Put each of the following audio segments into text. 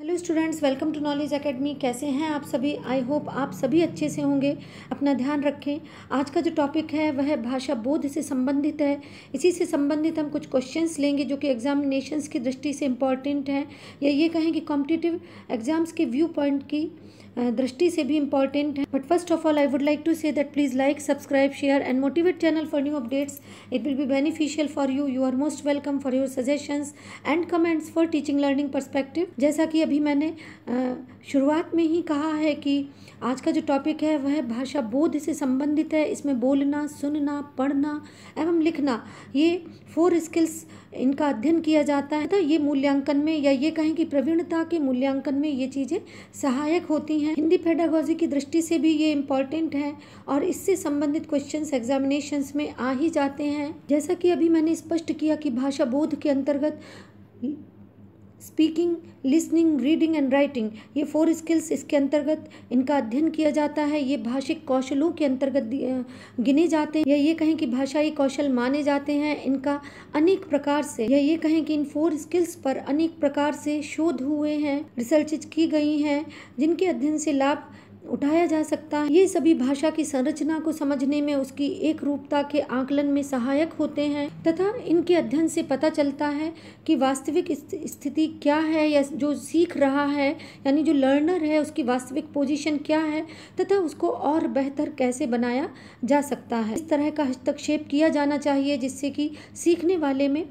hello students welcome to knowledge academy कैसे हैं आप सभी आई होप आप सभी अच्छे से होंगे अपना ध्यान रखें आज का जो टॉपिक है वह भाषा बोध से संबंधित है इसी से संबंधित हम कुछ क्वेश्चंस लेंगे जो कि एग्जामिनेशंस की दृष्टि से इम्पॉर्टेंट हैं या ये कहें कि कॉम्पिटिटिव एग्ज़ाम्स के व्यू पॉइंट की दृष्टि से भी इम्पॉर्टेंट है but first of all I would like to say that please like subscribe share and motivate channel for new updates it will be beneficial for you you are most welcome for your suggestions and comments for teaching learning perspective जैसा कि अभी मैंने शुरुआत में ही कहा है कि आज का जो टॉपिक है वह भाषा बोध से संबंधित है इसमें बोलना सुनना पढ़ना एवं लिखना ये फोर स्किल्स इनका अध्ययन किया जाता है तो ये मूल्यांकन में या ये कहें कि प्रवीणता के मूल्यांकन में ये चीज़ें सहायक होती हैं हिंदी पेडागोजी की दृष्टि से भी ये इम्पॉर्टेंट है और इससे संबंधित क्वेश्चन एग्जामिनेशन में आ ही जाते हैं जैसा कि अभी मैंने स्पष्ट किया कि भाषा बोध के अंतर्गत speaking listening reading and writing ये फोर स्किल्स इसके अंतर्गत इनका अध्ययन किया जाता है ये भाषिक कौशलों के अंतर्गत गिने जाते हैं या ये कहें कि भाषाई कौशल माने जाते हैं इनका अनेक प्रकार से या ये कहें कि इन फोर स्किल्स पर अनेक प्रकार से शोध हुए हैं रिसर्च की गई हैं जिनके अध्ययन से लाभ उठाया जा सकता है ये सभी भाषा की संरचना को समझने में उसकी एक रूपता के आकलन में सहायक होते हैं तथा इनके अध्ययन से पता चलता है कि वास्तविक स्थिति क्या है या जो सीख रहा है यानी जो लर्नर है उसकी वास्तविक पोजीशन क्या है तथा उसको और बेहतर कैसे बनाया जा सकता है इस तरह का हस्तक्षेप किया जाना चाहिए जिससे कि सीखने वाले में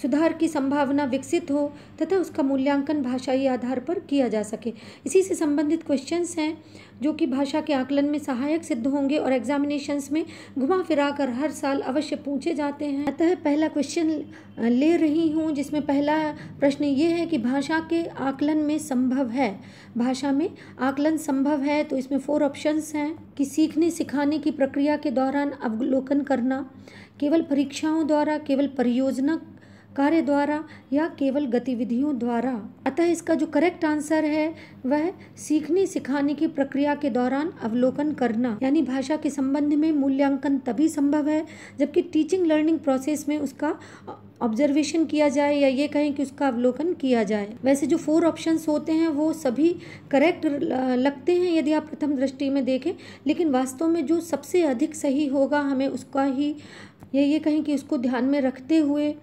सुधार की संभावना विकसित हो तथा उसका मूल्यांकन भाषाई आधार पर किया जा सके इसी से संबंधित क्वेश्चंस हैं जो कि भाषा के आकलन में सहायक सिद्ध होंगे और एग्जामिनेशंस में घुमा फिरा कर हर साल अवश्य पूछे जाते हैं अतः पहला क्वेश्चन ले रही हूँ जिसमें पहला प्रश्न ये है कि भाषा के आकलन में संभव है भाषा में आकलन संभव है तो इसमें फोर ऑप्शंस हैं कि सीखने सिखाने की प्रक्रिया के दौरान अवलोकन करना केवल परीक्षाओं द्वारा केवल परियोजना कार्य द्वारा या केवल गतिविधियों द्वारा अतः इसका जो करेक्ट आंसर है वह सीखने सिखाने की प्रक्रिया के दौरान अवलोकन करना यानी भाषा के संबंध में मूल्यांकन तभी संभव है जबकि टीचिंग लर्निंग प्रोसेस में उसका ऑब्जर्वेशन किया जाए या ये कहें कि उसका अवलोकन किया जाए वैसे जो फोर ऑप्शंस होते हैं वो सभी करेक्ट लगते हैं यदि आप प्रथम दृष्टि में देखें लेकिन वास्तव में जो सबसे अधिक सही होगा हमें उसका ही या ये कहें कि उसको ध्यान में रखते हुए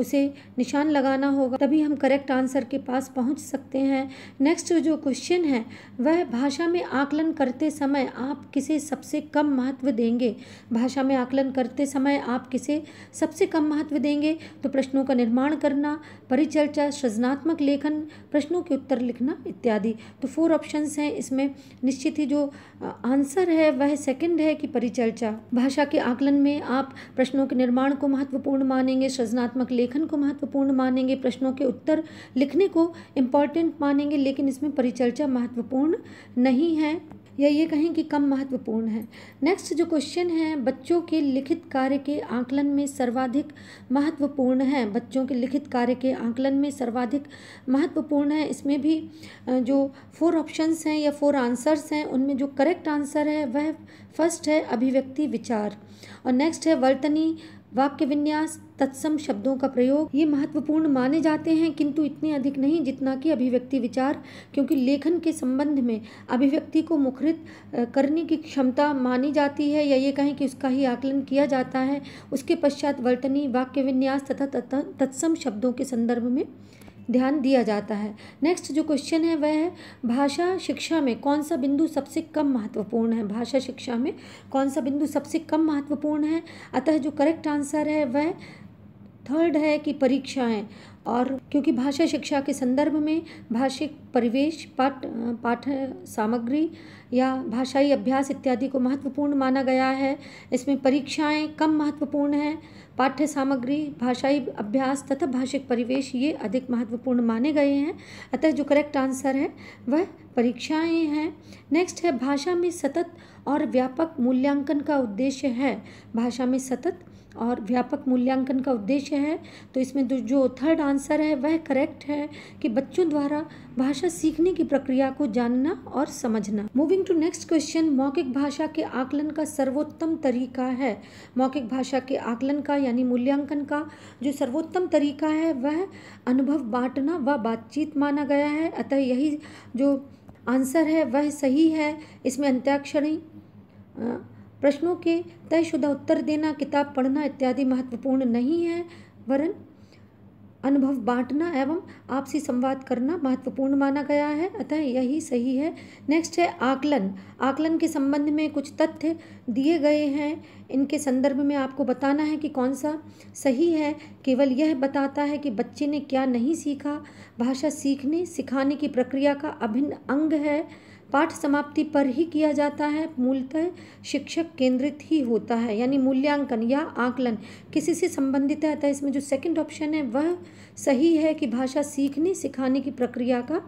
उसे निशान लगाना होगा तभी हम करेक्ट आंसर के पास पहुंच सकते हैं नेक्स्ट जो क्वेश्चन है वह भाषा में आकलन करते समय आप किसे सबसे कम महत्व देंगे भाषा में आकलन करते समय आप किसे सबसे कम महत्व देंगे तो प्रश्नों का निर्माण करना परिचर्चा सृजनात्मक लेखन प्रश्नों के उत्तर लिखना इत्यादि तो फोर ऑप्शंस हैं इसमें निश्चित ही जो आंसर है वह सेकेंड है कि परिचर्चा भाषा के आकलन में आप प्रश्नों के निर्माण को महत्वपूर्ण मानेंगे सृजनात्मक लेखन लेखन को महत्वपूर्ण मानेंगे प्रश्नों के उत्तर लिखने को इम्पॉर्टेंट मानेंगे लेकिन इसमें परिचर्चा महत्वपूर्ण नहीं है या ये कहें कि कम महत्वपूर्ण है नेक्स्ट जो क्वेश्चन है बच्चों के लिखित कार्य के आंकलन में सर्वाधिक महत्वपूर्ण है बच्चों के लिखित कार्य के आंकलन में सर्वाधिक महत्वपूर्ण है इसमें भी जो फोर ऑप्शंस हैं या फोर आंसर्स हैं उनमें जो करेक्ट आंसर है वह फर्स्ट है अभिव्यक्ति विचार और नेक्स्ट है वर्तनी वाक्य विन्यास तत्सम शब्दों का प्रयोग ये महत्वपूर्ण माने जाते हैं किंतु इतने अधिक नहीं जितना कि अभिव्यक्ति विचार क्योंकि लेखन के संबंध में अभिव्यक्ति को मुखरित करने की क्षमता मानी जाती है या ये कहें कि उसका ही आकलन किया जाता है उसके पश्चात वर्तनी वाक्य विन्यास तथा तत्सम शब्दों के संदर्भ में ध्यान दिया जाता है नेक्स्ट जो क्वेश्चन है वह है भाषा शिक्षा में कौन सा बिंदु सबसे कम महत्वपूर्ण है भाषा शिक्षा में कौन सा बिंदु सबसे कम महत्वपूर्ण है अतः जो करेक्ट आंसर है वह थर्ड है कि परीक्षाएं और क्योंकि भाषा शिक्षा के संदर्भ में भाषिक परिवेश पाठ पाठ सामग्री या भाषाई अभ्यास इत्यादि को महत्वपूर्ण माना गया है इसमें परीक्षाएं कम महत्वपूर्ण हैं पाठ्य सामग्री भाषाई अभ्यास तथा भाषिक परिवेश ये अधिक महत्वपूर्ण माने गए हैं अतः जो करेक्ट आंसर है वह परीक्षाएं हैं नेक्स्ट है भाषा में सतत और व्यापक मूल्यांकन का उद्देश्य है भाषा में सतत और व्यापक मूल्यांकन का उद्देश्य है तो इसमें जो थर्ड आंसर है वह करेक्ट है कि बच्चों द्वारा भाषा सीखने की प्रक्रिया को जानना और समझना मूविंग टू नेक्स्ट क्वेश्चन मौखिक भाषा के आकलन का सर्वोत्तम तरीका है मौखिक भाषा के आकलन का यानी मूल्यांकन का जो सर्वोत्तम तरीका है वह अनुभव बांटना व बातचीत माना गया है अतः यही जो आंसर है वह सही है इसमें अंत्याक्षरी प्रश्नों के तयशुदा उत्तर देना किताब पढ़ना इत्यादि महत्वपूर्ण नहीं है वरन अनुभव बांटना एवं आपसी संवाद करना महत्वपूर्ण माना गया है अतः यही सही है नेक्स्ट है आकलन आकलन के संबंध में कुछ तथ्य दिए गए हैं इनके संदर्भ में आपको बताना है कि कौन सा सही है केवल यह बताता है कि बच्चे ने क्या नहीं सीखा भाषा सीखने सिखाने की प्रक्रिया का अभिन्न अंग है पाठ समाप्ति पर ही किया जाता है मूलतः शिक्षक केंद्रित ही होता है यानी मूल्यांकन या आकलन किसी से संबंधित है अतः इसमें जो सेकंड ऑप्शन है वह सही है कि भाषा सीखने सिखाने की प्रक्रिया का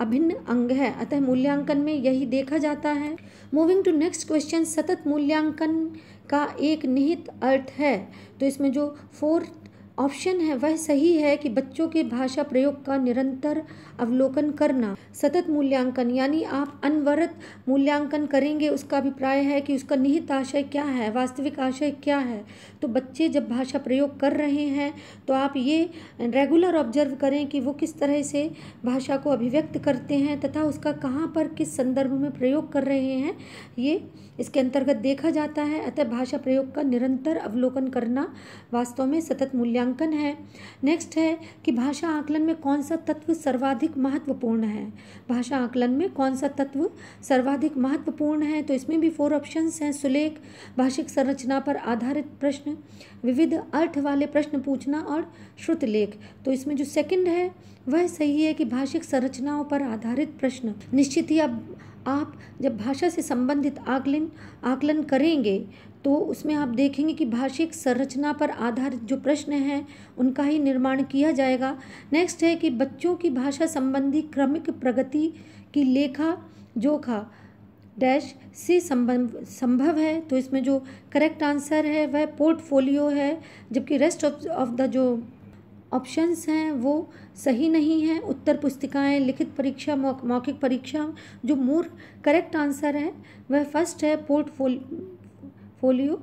अभिन्न अंग है अतः मूल्यांकन में यही देखा जाता है मूविंग टू नेक्स्ट क्वेश्चन सतत मूल्यांकन का एक निहित अर्थ है तो इसमें जो फोर्थ ऑप्शन है वह सही है कि बच्चों के भाषा प्रयोग का निरंतर अवलोकन करना सतत मूल्यांकन यानी आप अनवरत मूल्यांकन करेंगे उसका अभिप्राय है कि उसका निहित आशय क्या है वास्तविक आशय क्या है तो बच्चे जब भाषा प्रयोग कर रहे हैं तो आप ये रेगुलर ऑब्जर्व करें कि वो किस तरह से भाषा को अभिव्यक्त करते हैं तथा उसका कहाँ पर किस संदर्भ में प्रयोग कर रहे हैं ये इसके अंतर्गत देखा जाता है अतः भाषा प्रयोग का निरंतर अवलोकन करना वास्तव में सतत मूल्यांकन है नेक्स्ट है कि भाषा आकलन में कौन सा तत्व सर्वाधिक सर्वाधिक महत्वपूर्ण है भाषा आकलन में कौन सा तत्व सर्वाधिक महत्वपूर्ण है तो इसमें भी फोर ऑप्शंस हैं सुलेख भाषिक संरचना पर आधारित प्रश्न विविध अर्थ वाले प्रश्न पूछना और श्रुतलेख तो इसमें जो सेकंड है वह सही है कि भाषिक संरचनाओं पर आधारित प्रश्न निश्चित ही अब आप जब भाषा से संबंधित आकलन आकलन करेंगे तो उसमें आप देखेंगे कि भाषिक संरचना पर आधारित जो प्रश्न हैं उनका ही निर्माण किया जाएगा नेक्स्ट है कि बच्चों की भाषा संबंधी क्रमिक प्रगति की लेखा जोखा डैश से संभव संभव है तो इसमें जो करेक्ट आंसर है वह पोर्टफोलियो है जबकि रेस्ट ऑफ ऑफ द जो ऑप्शंस हैं वो सही नहीं हैं उत्तर पुस्तिकाएं लिखित परीक्षा मौखिक परीक्षा जो मोर करेक्ट आंसर है वह फर्स्ट है पोर्टफोल फोलियो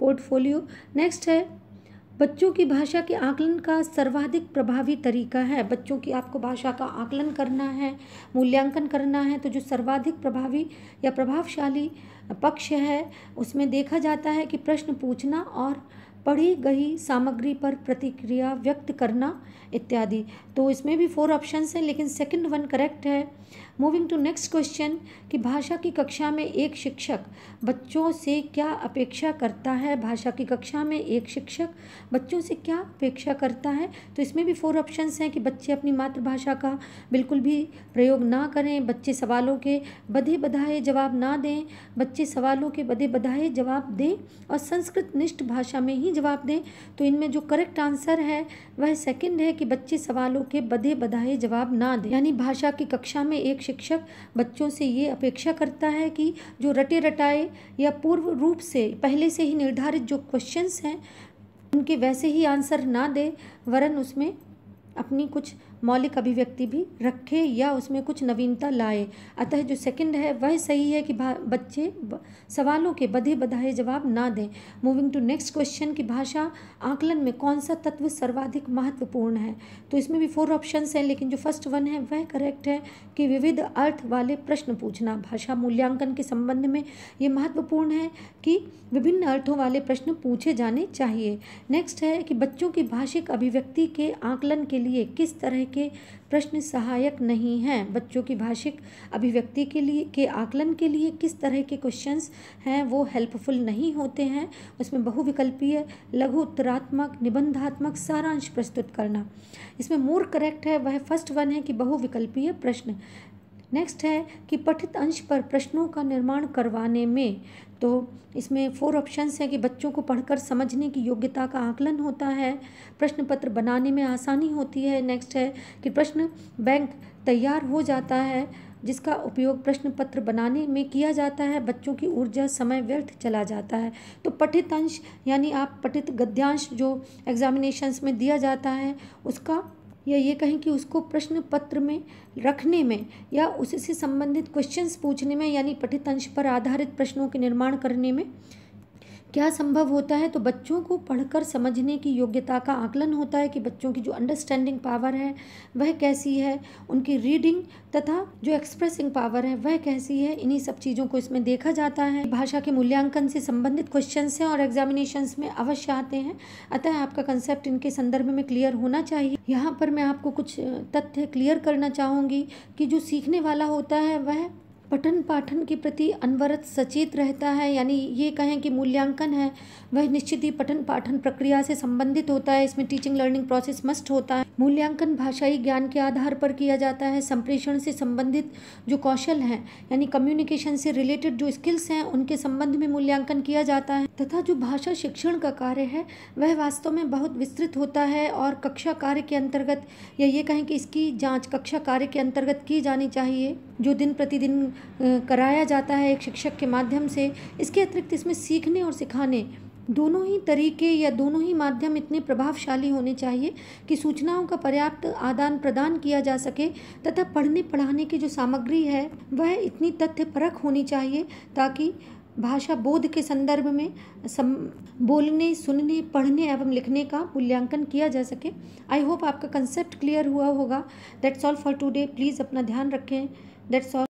पोर्टफोलियो नेक्स्ट है बच्चों की भाषा के आकलन का सर्वाधिक प्रभावी तरीका है बच्चों की आपको भाषा का आकलन करना है मूल्यांकन करना है तो जो सर्वाधिक प्रभावी या प्रभावशाली पक्ष है उसमें देखा जाता है कि प्रश्न पूछना और पढ़ी गई सामग्री पर प्रतिक्रिया व्यक्त करना इत्यादि तो इसमें भी फोर ऑप्शंस हैं लेकिन सेकंड वन करेक्ट है मूविंग टू नेक्स्ट क्वेश्चन कि भाषा की कक्षा में एक शिक्षक बच्चों से क्या अपेक्षा करता है भाषा की कक्षा में एक शिक्षक बच्चों से क्या अपेक्षा करता है तो इसमें भी फोर ऑप्शंस हैं कि बच्चे अपनी मातृभाषा का बिल्कुल भी प्रयोग ना करें बच्चे सवालों के बधे बधाए जवाब ना दें बच्चे सवालों के बधे बधाए जवाब दें और संस्कृत निष्ठ भाषा में ही नहीं जवाब दें तो इनमें जो करेक्ट आंसर है वह सेकंड है कि बच्चे सवालों के बधे बधाए जवाब ना दें यानी भाषा की कक्षा में एक शिक्षक बच्चों से ये अपेक्षा करता है कि जो रटे रटाए या पूर्व रूप से पहले से ही निर्धारित जो क्वेश्चंस हैं उनके वैसे ही आंसर ना दे वरन उसमें अपनी कुछ मौलिक अभिव्यक्ति भी रखे या उसमें कुछ नवीनता लाए अतः जो सेकंड है वह सही है कि बच्चे सवालों के बधे बधाए जवाब ना दें मूविंग टू नेक्स्ट क्वेश्चन की भाषा आकलन में कौन सा तत्व सर्वाधिक महत्वपूर्ण है तो इसमें भी फोर ऑप्शन हैं लेकिन जो फर्स्ट वन है वह करेक्ट है कि विविध अर्थ वाले प्रश्न पूछना भाषा मूल्यांकन के संबंध में ये महत्वपूर्ण है कि विभिन्न अर्थों वाले प्रश्न पूछे जाने चाहिए नेक्स्ट है कि बच्चों की भाषिक अभिव्यक्ति के आकलन के लिए किस तरह के प्रश्न सहायक नहीं हैं बच्चों की भाषिक अभिव्यक्ति के लिए के आकलन के लिए किस तरह के क्वेश्चंस हैं वो हेल्पफुल नहीं होते हैं उसमें बहुविकल्पीय लघु उत्तरात्मक निबंधात्मक सारांश प्रस्तुत करना इसमें मोर करेक्ट है वह फर्स्ट वन है कि बहुविकल्पीय प्रश्न नेक्स्ट है कि पठित अंश पर प्रश्नों का निर्माण करवाने में तो इसमें फोर ऑप्शंस हैं कि बच्चों को पढ़कर समझने की योग्यता का आकलन होता है प्रश्न पत्र बनाने में आसानी होती है नेक्स्ट है कि प्रश्न बैंक तैयार हो जाता है जिसका उपयोग प्रश्न पत्र बनाने में किया जाता है बच्चों की ऊर्जा समय व्यर्थ चला जाता है तो पठित अंश यानी आप पठित गद्यांश जो एग्जामिनेशंस में दिया जाता है उसका या ये कहें कि उसको प्रश्न पत्र में रखने में या उससे संबंधित क्वेश्चंस पूछने में यानी पठित अंश पर आधारित प्रश्नों के निर्माण करने में क्या संभव होता है तो बच्चों को पढ़कर समझने की योग्यता का आकलन होता है कि बच्चों की जो अंडरस्टैंडिंग पावर है वह कैसी है उनकी रीडिंग तथा जो एक्सप्रेसिंग पावर है वह कैसी है इन्हीं सब चीज़ों को इसमें देखा जाता है भाषा के मूल्यांकन से संबंधित क्वेश्चन हैं और एग्जामिनेशन में अवश्य आते हैं अतः आपका कंसेप्ट इनके संदर्भ में क्लियर होना चाहिए यहाँ पर मैं आपको कुछ तथ्य क्लियर करना चाहूँगी कि जो सीखने वाला होता है वह पठन पाठन के प्रति अनवरत सचेत रहता है यानी ये कहें कि मूल्यांकन है वह निश्चित ही पठन पाठन प्रक्रिया से संबंधित होता है इसमें टीचिंग लर्निंग प्रोसेस मस्ट होता है मूल्यांकन भाषाई ज्ञान के आधार पर किया जाता है संप्रेषण से संबंधित जो कौशल हैं यानी कम्युनिकेशन से रिलेटेड जो स्किल्स हैं उनके संबंध में मूल्यांकन किया जाता है तथा जो भाषा शिक्षण का कार्य है वह वास्तव में बहुत विस्तृत होता है और कक्षा कार्य के अंतर्गत या ये कहें कि इसकी जाँच कक्षा कार्य के अंतर्गत की जानी चाहिए जो दिन प्रतिदिन कराया जाता है एक शिक्षक के माध्यम से इसके अतिरिक्त इसमें सीखने और सिखाने दोनों ही तरीके या दोनों ही माध्यम इतने प्रभावशाली होने चाहिए कि सूचनाओं का पर्याप्त आदान प्रदान किया जा सके तथा पढ़ने पढ़ाने की जो सामग्री है वह इतनी तथ्यपरक होनी चाहिए ताकि भाषा बोध के संदर्भ में सम बोलने सुनने पढ़ने एवं लिखने का मूल्यांकन किया जा सके आई होप आपका कंसेप्ट क्लियर हुआ होगा that's all for today please अपना ध्यान रखें दैट्स ऑल